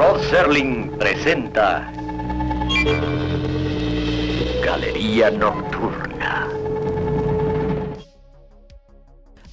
Rod Serling presenta Galería Nocturna.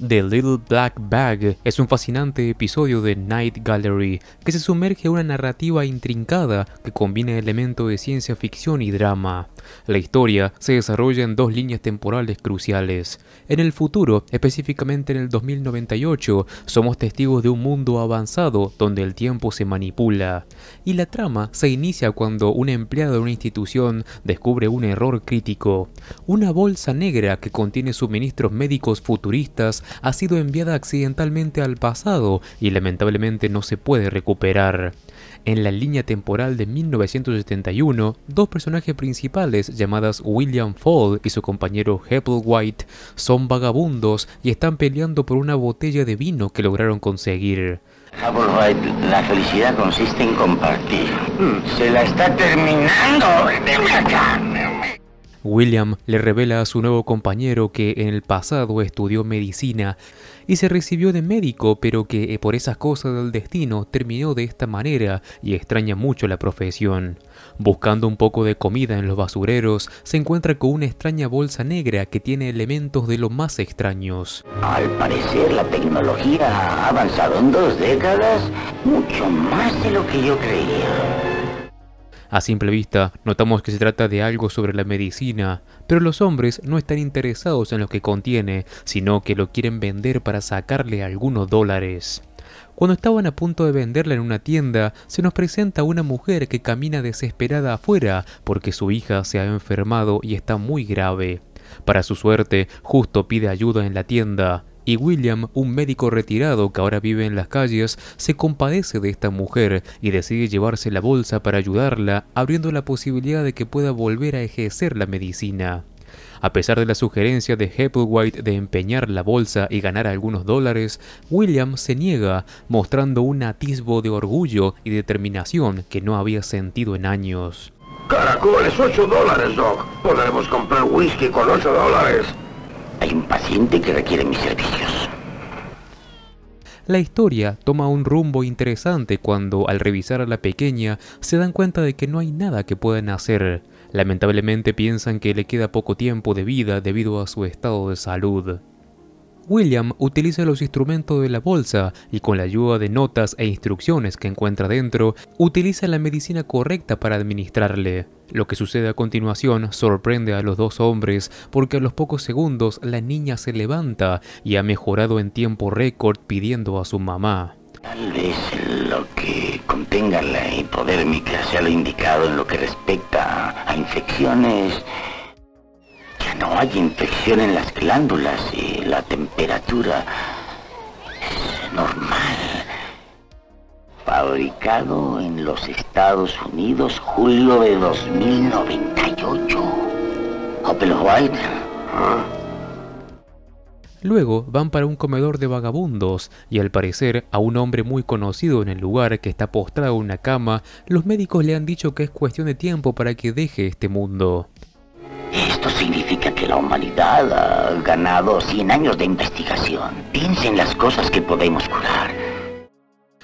The Little Black Bag es un fascinante episodio de Night Gallery que se sumerge en una narrativa intrincada que combina elementos de ciencia ficción y drama. La historia se desarrolla en dos líneas temporales cruciales. En el futuro, específicamente en el 2098, somos testigos de un mundo avanzado donde el tiempo se manipula. Y la trama se inicia cuando un empleado de una institución descubre un error crítico, una bolsa negra que contiene suministros médicos futuristas ha sido enviada accidentalmente al pasado y lamentablemente no se puede recuperar. En la línea temporal de 1971, dos personajes principales llamadas William Fall y su compañero White son vagabundos y están peleando por una botella de vino que lograron conseguir. White, la felicidad consiste en compartir. Hmm. Se la está terminando. de acá. William le revela a su nuevo compañero que en el pasado estudió medicina y se recibió de médico, pero que eh, por esas cosas del destino terminó de esta manera y extraña mucho la profesión. Buscando un poco de comida en los basureros, se encuentra con una extraña bolsa negra que tiene elementos de lo más extraños. Al parecer la tecnología ha avanzado en dos décadas, mucho más de lo que yo creía. A simple vista, notamos que se trata de algo sobre la medicina, pero los hombres no están interesados en lo que contiene, sino que lo quieren vender para sacarle algunos dólares. Cuando estaban a punto de venderla en una tienda, se nos presenta una mujer que camina desesperada afuera porque su hija se ha enfermado y está muy grave. Para su suerte, justo pide ayuda en la tienda y William, un médico retirado que ahora vive en las calles, se compadece de esta mujer y decide llevarse la bolsa para ayudarla, abriendo la posibilidad de que pueda volver a ejercer la medicina. A pesar de la sugerencia de White de empeñar la bolsa y ganar algunos dólares, William se niega, mostrando un atisbo de orgullo y determinación que no había sentido en años. Caracoles, 8 dólares, Doc. Podremos comprar whisky con 8 dólares. Hay un paciente que requiere mis servicios. La historia toma un rumbo interesante cuando al revisar a la pequeña se dan cuenta de que no hay nada que puedan hacer. Lamentablemente piensan que le queda poco tiempo de vida debido a su estado de salud. William utiliza los instrumentos de la bolsa y con la ayuda de notas e instrucciones que encuentra dentro, utiliza la medicina correcta para administrarle. Lo que sucede a continuación sorprende a los dos hombres porque a los pocos segundos la niña se levanta y ha mejorado en tiempo récord pidiendo a su mamá. Tal vez lo que contenga la hipodérmica sea lo indicado en lo que respecta a infecciones no hay infección en las glándulas y la temperatura es normal. Fabricado en los Estados Unidos julio de 2098. White. Luego van para un comedor de vagabundos y al parecer a un hombre muy conocido en el lugar que está postrado en una cama, los médicos le han dicho que es cuestión de tiempo para que deje este mundo. Esto significa que la humanidad ha ganado 100 años de investigación. Piensen las cosas que podemos curar.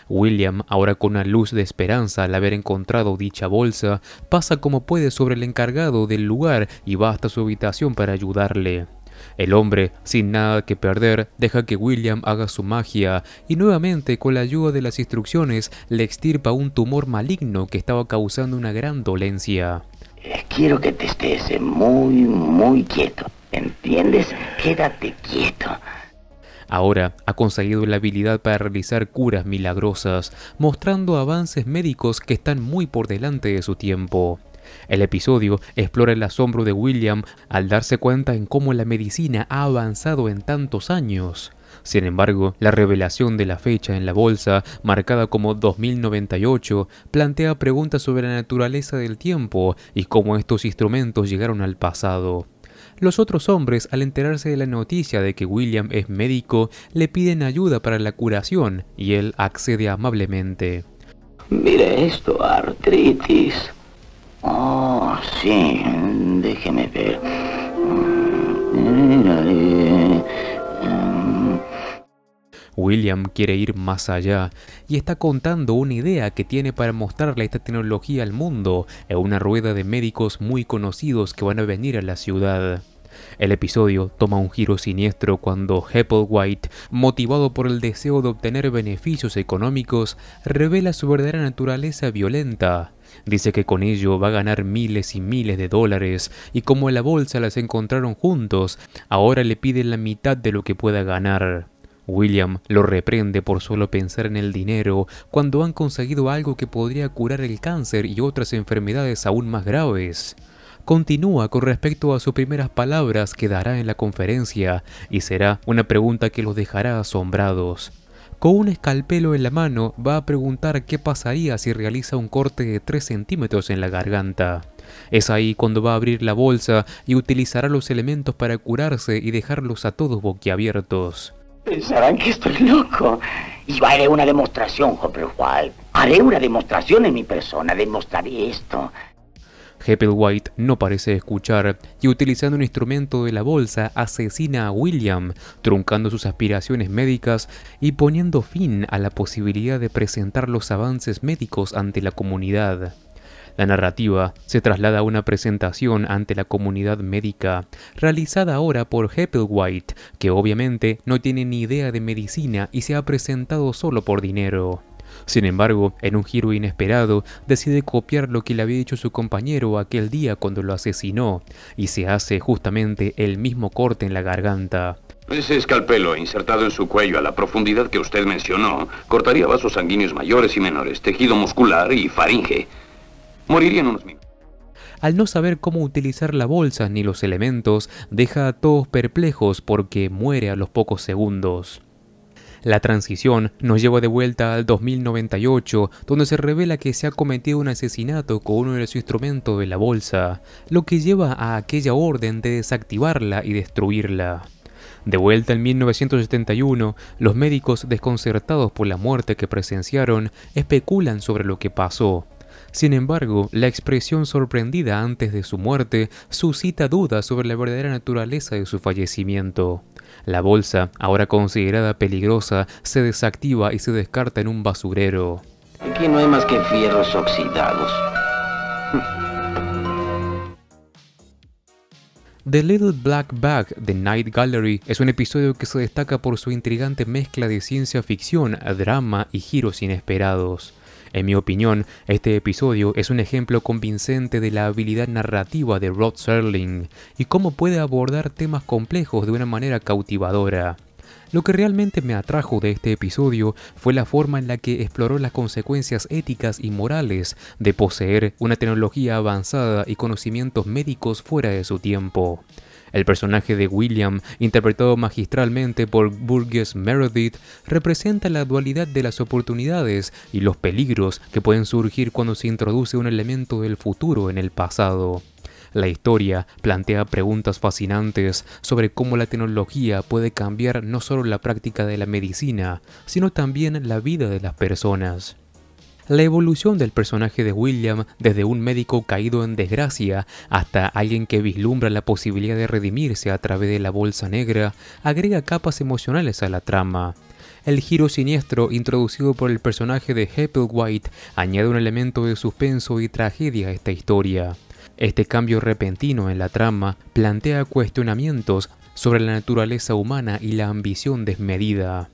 William, ahora con una luz de esperanza al haber encontrado dicha bolsa, pasa como puede sobre el encargado del lugar y va hasta su habitación para ayudarle. El hombre, sin nada que perder, deja que William haga su magia y nuevamente con la ayuda de las instrucciones le extirpa un tumor maligno que estaba causando una gran dolencia. Eh, quiero que te estés eh, muy, muy quieto. ¿Entiendes? Quédate quieto. Ahora ha conseguido la habilidad para realizar curas milagrosas, mostrando avances médicos que están muy por delante de su tiempo. El episodio explora el asombro de William al darse cuenta en cómo la medicina ha avanzado en tantos años. Sin embargo, la revelación de la fecha en la bolsa, marcada como 2098, plantea preguntas sobre la naturaleza del tiempo y cómo estos instrumentos llegaron al pasado. Los otros hombres, al enterarse de la noticia de que William es médico, le piden ayuda para la curación y él accede amablemente. Mira esto, artritis. Oh, sí, déjeme ver. Mm, eh, William quiere ir más allá y está contando una idea que tiene para mostrarle esta tecnología al mundo en una rueda de médicos muy conocidos que van a venir a la ciudad. El episodio toma un giro siniestro cuando White, motivado por el deseo de obtener beneficios económicos, revela su verdadera naturaleza violenta. Dice que con ello va a ganar miles y miles de dólares, y como en la bolsa las encontraron juntos, ahora le piden la mitad de lo que pueda ganar. William lo reprende por solo pensar en el dinero cuando han conseguido algo que podría curar el cáncer y otras enfermedades aún más graves. Continúa con respecto a sus primeras palabras que dará en la conferencia y será una pregunta que los dejará asombrados. Con un escalpelo en la mano va a preguntar qué pasaría si realiza un corte de 3 centímetros en la garganta. Es ahí cuando va a abrir la bolsa y utilizará los elementos para curarse y dejarlos a todos boquiabiertos. Pensarán que estoy loco. Y yo haré una demostración, White. Haré una demostración en mi persona, demostraré esto. White no parece escuchar y utilizando un instrumento de la bolsa asesina a William, truncando sus aspiraciones médicas y poniendo fin a la posibilidad de presentar los avances médicos ante la comunidad. La narrativa se traslada a una presentación ante la comunidad médica, realizada ahora por White, que obviamente no tiene ni idea de medicina y se ha presentado solo por dinero. Sin embargo, en un giro inesperado, decide copiar lo que le había dicho su compañero aquel día cuando lo asesinó, y se hace justamente el mismo corte en la garganta. Ese escalpelo insertado en su cuello a la profundidad que usted mencionó cortaría vasos sanguíneos mayores y menores, tejido muscular y faringe. Moriría unos minutos. Al no saber cómo utilizar la bolsa ni los elementos, deja a todos perplejos porque muere a los pocos segundos. La transición nos lleva de vuelta al 2098, donde se revela que se ha cometido un asesinato con uno de los instrumentos de la bolsa, lo que lleva a aquella orden de desactivarla y destruirla. De vuelta en 1971, los médicos desconcertados por la muerte que presenciaron especulan sobre lo que pasó, sin embargo, la expresión sorprendida antes de su muerte suscita dudas sobre la verdadera naturaleza de su fallecimiento. La bolsa, ahora considerada peligrosa, se desactiva y se descarta en un basurero. Aquí no hay más que fierros oxidados. The Little Black Bag The Night Gallery es un episodio que se destaca por su intrigante mezcla de ciencia ficción, drama y giros inesperados. En mi opinión, este episodio es un ejemplo convincente de la habilidad narrativa de Rod Serling y cómo puede abordar temas complejos de una manera cautivadora. Lo que realmente me atrajo de este episodio fue la forma en la que exploró las consecuencias éticas y morales de poseer una tecnología avanzada y conocimientos médicos fuera de su tiempo. El personaje de William, interpretado magistralmente por Burgess Meredith, representa la dualidad de las oportunidades y los peligros que pueden surgir cuando se introduce un elemento del futuro en el pasado. La historia plantea preguntas fascinantes sobre cómo la tecnología puede cambiar no solo la práctica de la medicina, sino también la vida de las personas. La evolución del personaje de William desde un médico caído en desgracia hasta alguien que vislumbra la posibilidad de redimirse a través de la bolsa negra agrega capas emocionales a la trama. El giro siniestro introducido por el personaje de White añade un elemento de suspenso y tragedia a esta historia. Este cambio repentino en la trama plantea cuestionamientos sobre la naturaleza humana y la ambición desmedida.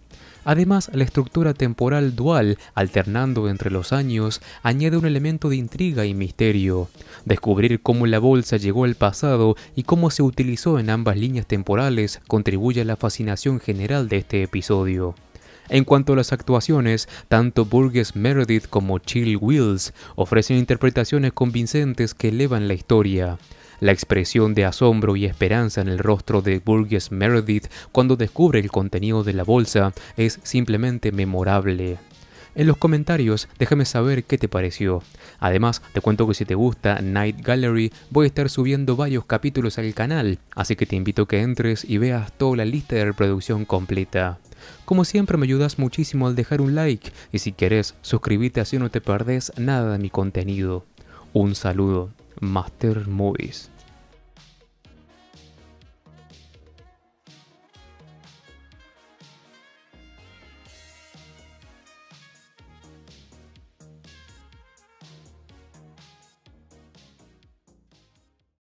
Además, la estructura temporal dual, alternando entre los años, añade un elemento de intriga y misterio. Descubrir cómo la bolsa llegó al pasado y cómo se utilizó en ambas líneas temporales contribuye a la fascinación general de este episodio. En cuanto a las actuaciones, tanto Burgess Meredith como Chill Wills ofrecen interpretaciones convincentes que elevan la historia. La expresión de asombro y esperanza en el rostro de Burgess Meredith cuando descubre el contenido de la bolsa es simplemente memorable. En los comentarios déjame saber qué te pareció. Además, te cuento que si te gusta Night Gallery, voy a estar subiendo varios capítulos al canal, así que te invito a que entres y veas toda la lista de reproducción completa. Como siempre me ayudas muchísimo al dejar un like y si quieres suscríbete así no te perdés nada de mi contenido. Un saludo. Master Movies.